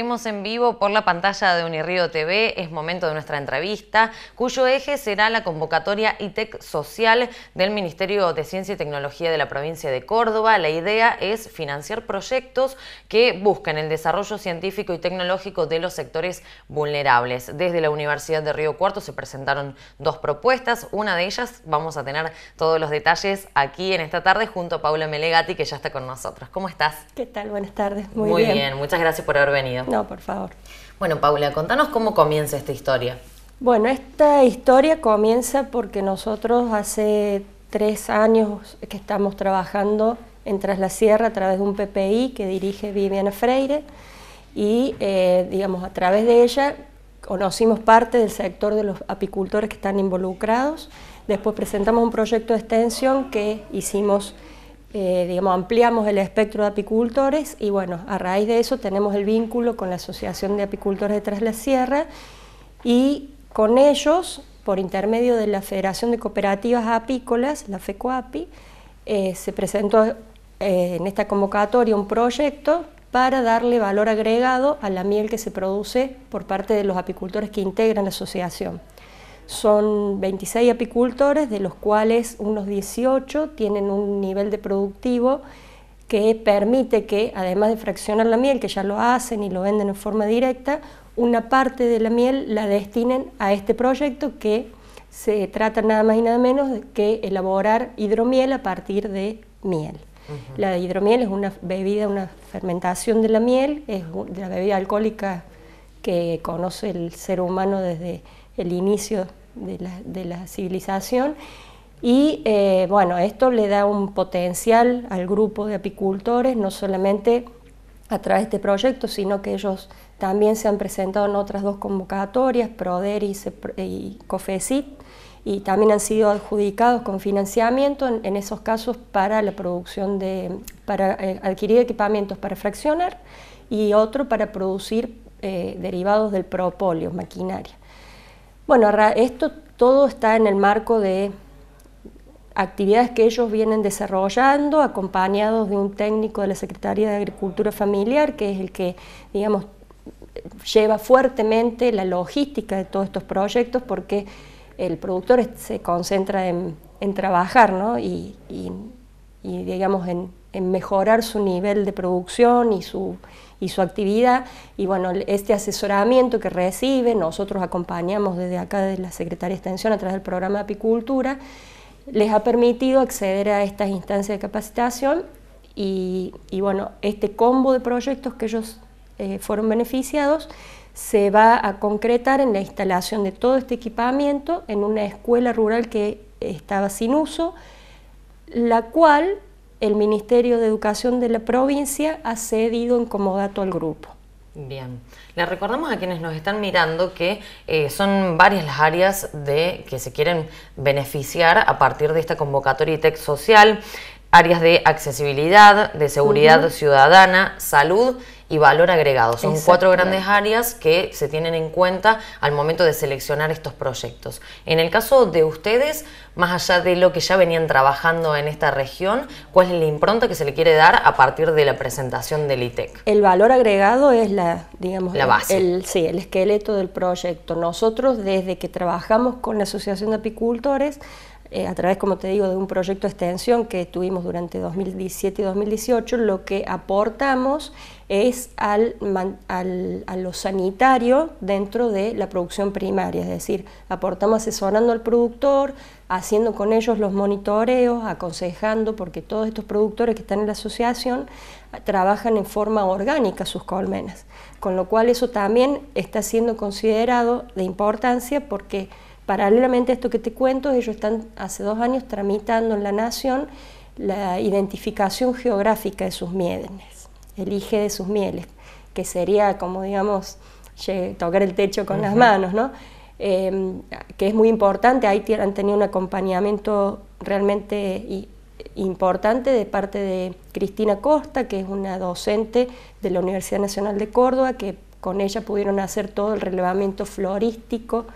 Seguimos en vivo por la pantalla de Unirío TV, es momento de nuestra entrevista, cuyo eje será la convocatoria ITEC Social del Ministerio de Ciencia y Tecnología de la provincia de Córdoba. La idea es financiar proyectos que buscan el desarrollo científico y tecnológico de los sectores vulnerables. Desde la Universidad de Río Cuarto se presentaron dos propuestas, una de ellas vamos a tener todos los detalles aquí en esta tarde junto a Paula Melegati que ya está con nosotros. ¿Cómo estás? ¿Qué tal? Buenas tardes. Muy, bien, muchas gracias por haber venido. No, por favor. Bueno, Paula, contanos cómo comienza esta historia. Bueno, esta historia comienza porque nosotros hace tres años que estamos trabajando en Tras la Sierra a través de un PPI que dirige Viviana Freire y, eh, digamos, a través de ella conocimos parte del sector de los apicultores que están involucrados. Después presentamos un proyecto de extensión que hicimos eh, digamos, ampliamos el espectro de apicultores y bueno, a raíz de eso tenemos el vínculo con la Asociación de Apicultores de Tras la Sierra y con ellos, por intermedio de la Federación de Cooperativas Apícolas, la FECOAPI, eh, se presentó eh, en esta convocatoria un proyecto para darle valor agregado a la miel que se produce por parte de los apicultores que integran la asociación. Son 26 apicultores, de los cuales unos 18 tienen un nivel de productivo que permite que, además de fraccionar la miel, que ya lo hacen y lo venden en forma directa, una parte de la miel la destinen a este proyecto que se trata nada más y nada menos que elaborar hidromiel a partir de miel. La hidromiel es una bebida, una fermentación de la miel, es la bebida alcohólica que conoce el ser humano desde el inicio de la, civilización. Y eh, bueno, esto le da un potencial al grupo de apicultores, no solamente a través de este proyecto, sino que ellos también se han presentado en otras dos convocatorias, PRODER y, COFECIT, y también han sido adjudicados con financiamiento en, esos casos para la producción de, para eh, adquirir equipamientos para fraccionar y otro para producir eh, derivados del propóleo, maquinaria. Bueno, esto todo está en el marco de actividades que ellos vienen desarrollando, acompañados de un técnico de la Secretaría de Agricultura Familiar, que es el que, digamos, lleva fuertemente la logística de todos estos proyectos, porque el productor se concentra en, trabajar ¿no? y, digamos, en mejorar su nivel de producción y su y su actividad. Y bueno, este asesoramiento que recibe, nosotros acompañamos desde acá de la Secretaría de Extensión a través del programa de apicultura, les ha permitido acceder a estas instancias de capacitación y, bueno, este combo de proyectos que ellos eh, fueron beneficiados se va a concretar en la instalación de todo este equipamiento en una escuela rural que estaba sin uso, la cual el Ministerio de Educación de la provincia ha cedido en comodato al grupo. Bien, le recordamos a quienes nos están mirando que eh, son varias las áreas de, que se quieren beneficiar a partir de esta convocatoria y social, áreas de accesibilidad, de seguridad ciudadana, salud y valor agregado. Son cuatro grandes áreas que se tienen en cuenta al momento de seleccionar estos proyectos. En el caso de ustedes, más allá de lo que ya venían trabajando en esta región, ¿cuál es la impronta que se le quiere dar a partir de la presentación del ITEC? El valor agregado es la, digamos, base. sí, el esqueleto del proyecto. Nosotros desde que trabajamos con la Asociación de Apicultores, eh, a través, como te digo, de un proyecto de extensión que tuvimos durante 2017 y 2018, lo que aportamos es a lo sanitario dentro de la producción primaria, es decir, aportamos asesorando al productor, haciendo con ellos los monitoreos, aconsejando, porque todos estos productores que están en la asociación trabajan en forma orgánica sus colmenas, con lo cual eso también está siendo considerado de importancia porque Paralelamente a esto que te cuento, ellos están hace dos años tramitando en la Nación la identificación geográfica de sus mieles, el IG de sus mieles, que sería como, digamos, tocar el techo con las manos, em, que es muy importante, ahí han tenido un acompañamiento realmente importante de parte de Cristina Costa, que es una docente de la Universidad Nacional de Córdoba, que con ella pudieron hacer todo el relevamiento florístico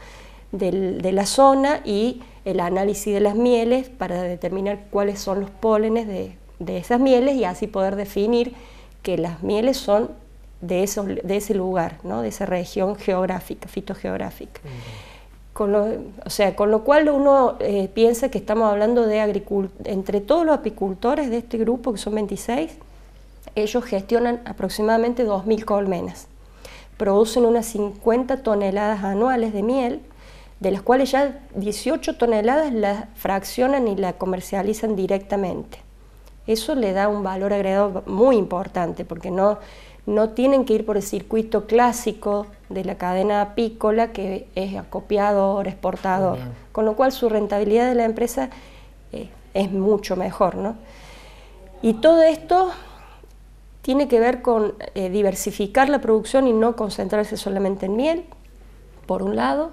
de la zona y el análisis de las mieles para determinar cuáles son los pólenes de, esas mieles y así poder definir que las mieles son de, de ese lugar, de esa región geográfica, fitogeográfica. Con lo, o sea, con lo cual uno eh, piensa que estamos hablando de entre todos los apicultores de este grupo, que son 26, ellos gestionan aproximadamente 2.000 colmenas, producen unas 50 toneladas anuales de miel de las cuales ya 18 toneladas las fraccionan y la comercializan directamente. Eso le da un valor agregado muy importante porque no, tienen que ir por el circuito clásico de la cadena apícola que es acopiador, exportador, con lo cual su rentabilidad de la empresa eh, es mucho mejor. Y todo esto tiene que ver con eh, diversificar la producción y no concentrarse solamente en miel, por un lado,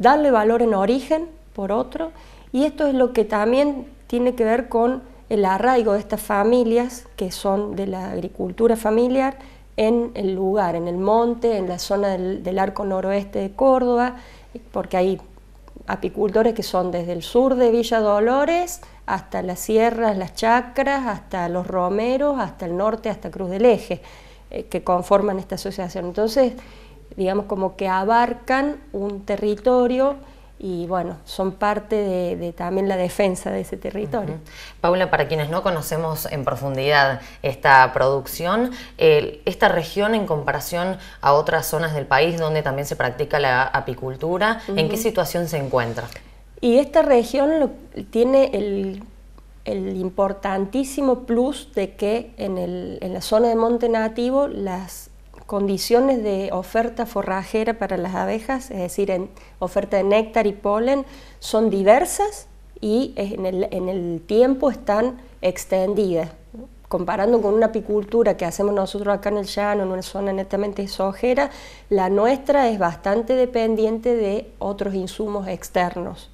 darle valor en origen, por otro, y esto es lo que también tiene que ver con el arraigo de estas familias que son de la agricultura familiar en el lugar, en el monte, en la zona del, arco noroeste de Córdoba, porque hay apicultores que son desde el sur de Villa Dolores hasta las sierras, las chacras, hasta los romeros, hasta el norte, hasta Cruz del Eje, eh, que conforman esta asociación. Entonces, digamos como que abarcan un territorio y bueno, son parte de, también la defensa de ese territorio. Paula, para quienes no conocemos en profundidad esta producción, esta región en comparación a otras zonas del país donde también se practica la apicultura, ¿en qué situación se encuentra? Y esta región tiene el, el, importantísimo plus de que en, el, en la zona de monte nativo las condiciones de oferta forrajera para las abejas, es decir, en oferta de néctar y polen, son diversas y en el, tiempo están extendidas. Comparando con una apicultura que hacemos nosotros acá en el llano, en una zona netamente sojera, la nuestra es bastante dependiente de otros insumos externos.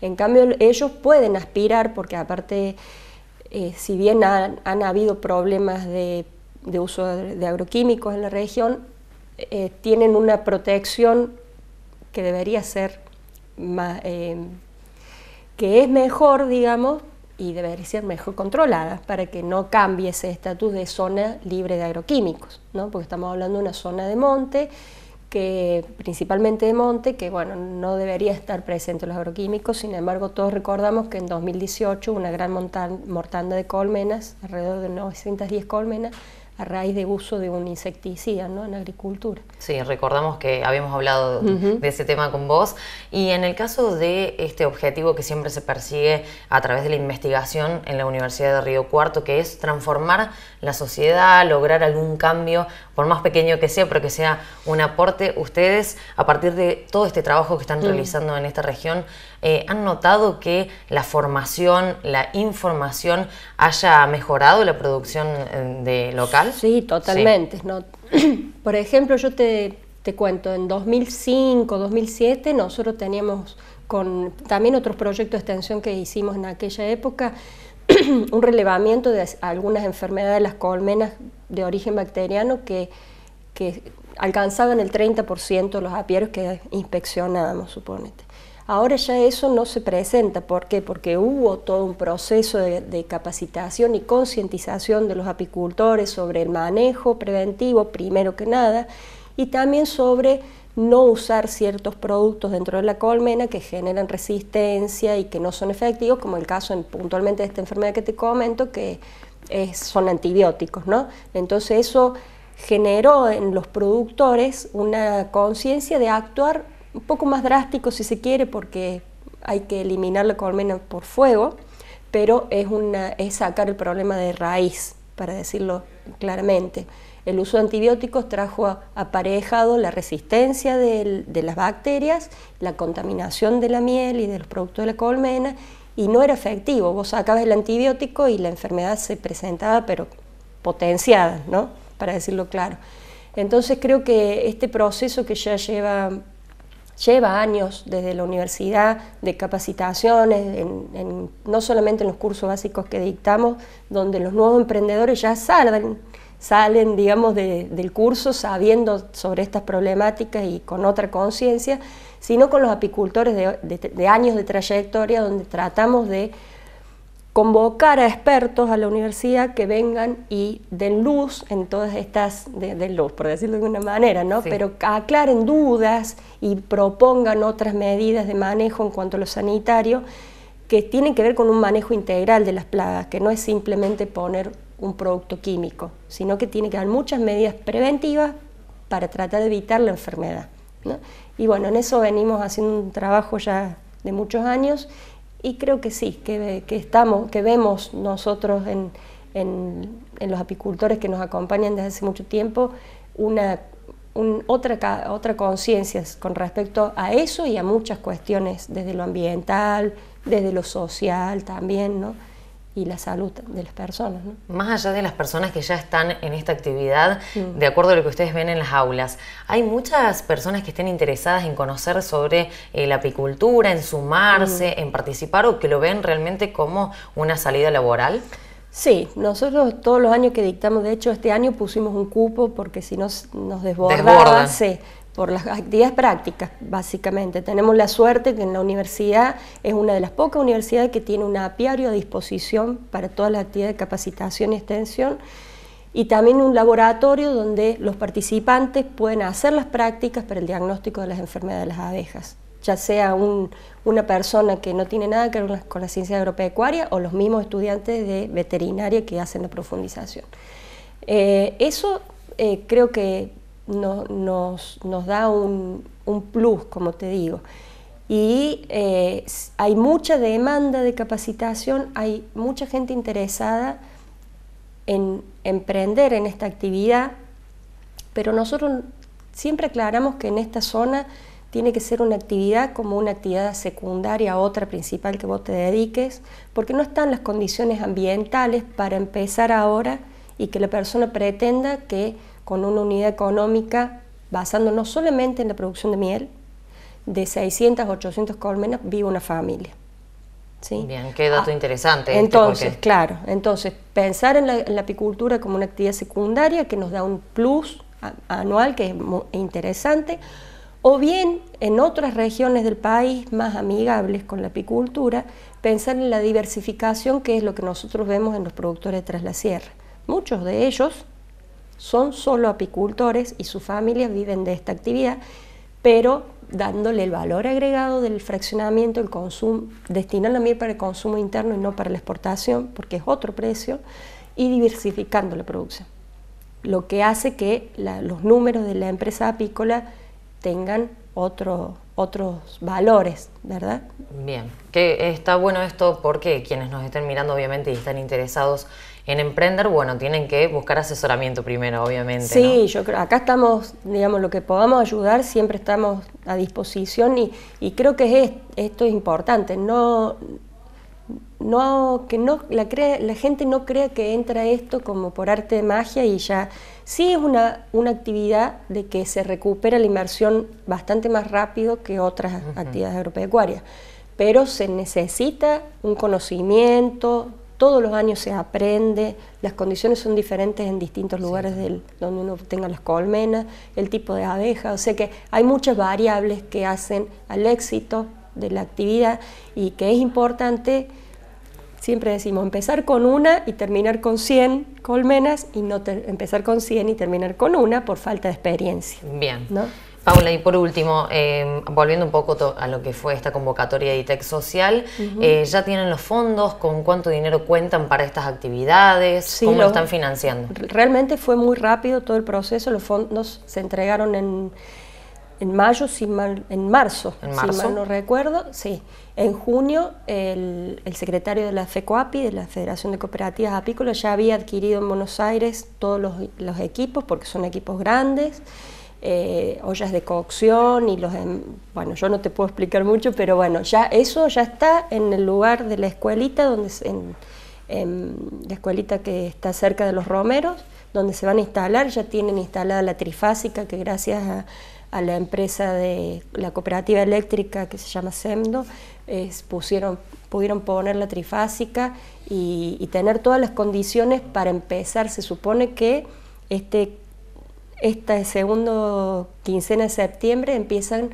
En cambio, ellos pueden aspirar, porque aparte, eh, si bien han, han habido problemas de de uso de agroquímicos en la región eh, tienen una protección que debería ser más, eh, que es mejor, digamos, y debería ser mejor controlada para que no cambie ese estatus de zona libre de agroquímicos, ¿no? porque estamos hablando de una zona de monte, que principalmente de monte, que bueno, no debería estar presente los agroquímicos, sin embargo todos recordamos que en 2018 una gran mortanda de colmenas, alrededor de 910 colmenas, a raíz de uso de un insecticida ¿no? en agricultura. Sí, recordamos que habíamos hablado de ese tema con vos y en el caso de este objetivo que siempre se persigue a través de la investigación en la Universidad de Río Cuarto, que es transformar la sociedad, lograr algún cambio, por más pequeño que sea, pero que sea un aporte, ustedes a partir de todo este trabajo que están mm. realizando en esta región, eh, ¿han notado que la formación, la información haya mejorado la producción eh, de local? Sí, totalmente. por ejemplo, yo te, cuento, en 2005, 2007 nosotros teníamos con también otros proyectos de extensión que hicimos en aquella época, un relevamiento de algunas enfermedades de las colmenas de origen bacteriano que, que alcanzaban el 30% de los apiarios que inspeccionábamos, supónete. Ahora ya eso no se presenta. ¿Por qué? Porque hubo todo un proceso de, capacitación y concientización de los apicultores sobre el manejo preventivo, primero que nada, y también sobre no usar ciertos productos dentro de la colmena que generan resistencia y que no son efectivos, como el caso puntualmente de esta enfermedad que te comento, que son antibióticos, ¿no? Entonces eso generó en los productores una conciencia de actuar un poco más drástico si se quiere, porque hay que eliminar la colmena por fuego, pero es, una, es sacar el problema de raíz, para decirlo claramente. El uso de antibióticos trajo aparejado la resistencia de las bacterias, la contaminación de la miel y de los productos de la colmena, y no era efectivo. Vos sacabas el antibiótico y la enfermedad se presentaba, pero potenciada, ¿no? Para decirlo claro. Entonces creo que este proceso que ya lleva lleva años desde la universidad de capacitaciones, en, no solamente en los cursos básicos que dictamos, donde los nuevos emprendedores ya salen, salen digamos, del curso sabiendo sobre estas problemáticas y con otra conciencia, sino con los apicultores de años de trayectoria donde tratamos de convocar a expertos a la universidad que vengan y den luz en todas estas, de luz, por decirlo de una manera, ¿no? Pero aclaren dudas y propongan otras medidas de manejo en cuanto a lo sanitario que tienen que ver con un manejo integral de las plagas, que no es simplemente poner un producto químico, sino que tiene que haber muchas medidas preventivas para tratar de evitar la enfermedad. Y bueno, en eso venimos haciendo un trabajo ya de muchos años y creo que sí, que, estamos, que vemos nosotros en, los apicultores que nos acompañan desde hace mucho tiempo una, un, otra, otra conciencia con respecto a eso y a muchas cuestiones, desde lo ambiental, desde lo social también, ¿no? y la salud de las personas. ¿no? Más allá de las personas que ya están en esta actividad, de acuerdo a lo que ustedes ven en las aulas, ¿hay muchas personas que estén interesadas en conocer sobre eh, la apicultura, en sumarse, mm. en participar o que lo ven realmente como una salida laboral? Sí, nosotros todos los años que dictamos, de hecho este año pusimos un cupo porque si no nos desbordaba, Desborda por las actividades prácticas, básicamente. Tenemos la suerte que en la universidad es una de las pocas universidades que tiene un apiario a disposición para todas las actividades de capacitación y extensión y también un laboratorio donde los participantes pueden hacer las prácticas para el diagnóstico de las enfermedades de las abejas, ya sea una persona que no tiene nada que ver con la, ciencia agropecuaria o los mismos estudiantes de veterinaria que hacen la profundización. Eh, eso eh, creo que nos, nos, da un, plus, como te digo. Y eh, hay mucha demanda de capacitación, hay mucha gente interesada en emprender en esta actividad, pero nosotros siempre aclaramos que en esta zona tiene que ser una actividad como una actividad secundaria, otra principal que vos te dediques, porque no están las condiciones ambientales para empezar ahora y que la persona pretenda que con una unidad económica basándonos solamente en la producción de miel, de 600 a 800 colmenas vive una familia. Bien, qué dato ah, interesante. Este, entonces, claro, entonces pensar en la, en la, apicultura como una actividad secundaria que nos da un plus anual que es interesante, o bien en otras regiones del país más amigables con la apicultura, pensar en la diversificación que es lo que nosotros vemos en los productores tras la sierra. Muchos de ellos son solo apicultores y sus familias viven de esta actividad, pero dándole el valor agregado del fraccionamiento, el consumo, destinan la miel para el consumo interno y no para la exportación, porque es otro precio, y diversificando la producción. Lo que hace que los números de la empresa apícola tengan otro, otros valores, ¿verdad? Bien, que está bueno esto porque quienes nos estén mirando obviamente y están interesados en emprender, bueno, tienen que buscar asesoramiento primero, obviamente. Sí, yo creo, acá estamos, digamos, lo que podamos ayudar, siempre estamos a disposición y, creo que esto es importante, no, no que no la, la gente no crea que entra esto como por arte de magia y ya Sí es una, actividad de que se recupera la inmersión bastante más rápido que otras actividades agropecuarias, pero se necesita un conocimiento, todos los años se aprende, las condiciones son diferentes en distintos lugares del, donde uno tenga las colmenas, el tipo de abeja, o sea que hay muchas variables que hacen al éxito de la actividad y que es importante siempre decimos empezar con una y terminar con 100 colmenas y no empezar con 100 y terminar con una por falta de experiencia. Bien. Paula, y por último, eh, volviendo un poco a lo que fue esta convocatoria de ITEC Social, eh, ¿ya tienen los fondos? ¿Con cuánto dinero cuentan para estas actividades? ¿Cómo lo están financiando? Realmente fue muy rápido todo el proceso, los fondos se entregaron en en mayo, si mal, en marzo, si mal no recuerdo, sí. En junio, el, el, secretario de la FECOAPI, de la Federación de Cooperativas Apícolas, ya había adquirido en Buenos Aires todos los, equipos, porque son equipos grandes, eh, ollas de cocción y los... Em, bueno, yo no te puedo explicar mucho, pero bueno, ya eso ya está en el lugar de la escuelita, donde en la escuelita que está cerca de los Romeros, donde se van a instalar, ya tienen instalada la trifásica, que gracias a a la empresa de la cooperativa eléctrica que se llama SEMDO, pusieron, pudieron poner la trifásica y, tener todas las condiciones para empezar. Se supone que este, esta segunda quincena de septiembre empiezan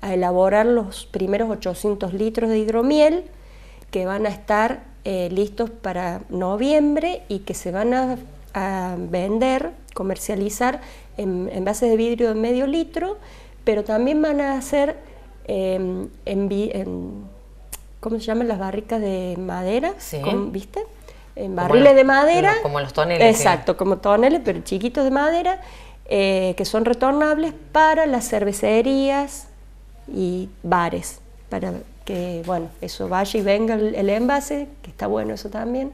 a elaborar los primeros 800 litros de hidromiel que van a estar eh, listos para noviembre y que se van a vender, comercializar en envases de vidrio de medio litro, pero también van a hacer em, en, en, ¿cómo se llaman las barricas de madera? ¿Viste? En barriles de madera. como los toneles. Exacto, como toneles, pero chiquitos de madera, eh, que son retornables para las cervecerías y bares, para que, bueno, eso vaya y venga el envase, que está bueno eso también.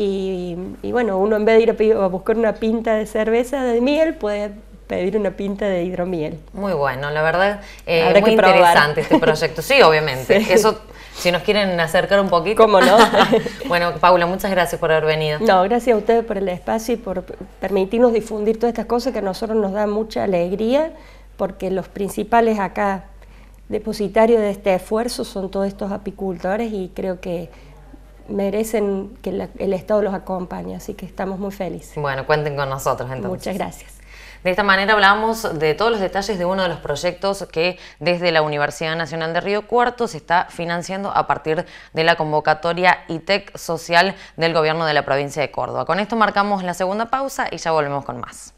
Y, bueno, uno en vez de ir a, buscar una pinta de cerveza de miel, puede pedir una pinta de hidromiel. Muy bueno, la verdad, eh, muy interesante este proyecto. Sí, obviamente. Eso, si nos quieren acercar un poquito. ¿Cómo no? bueno, Paula, muchas gracias por haber venido. No, gracias a ustedes por el espacio y por permitirnos difundir todas estas cosas que a nosotros nos da mucha alegría, porque los principales acá depositarios de este esfuerzo son todos estos apicultores y creo que merecen que el Estado los acompañe, así que estamos muy felices. Bueno, cuenten con nosotros entonces. Muchas gracias. De esta manera hablamos de todos los detalles de uno de los proyectos que desde la Universidad Nacional de Río Cuarto se está financiando a partir de la convocatoria ITEC Social del Gobierno de la Provincia de Córdoba. Con esto marcamos la segunda pausa y ya volvemos con más.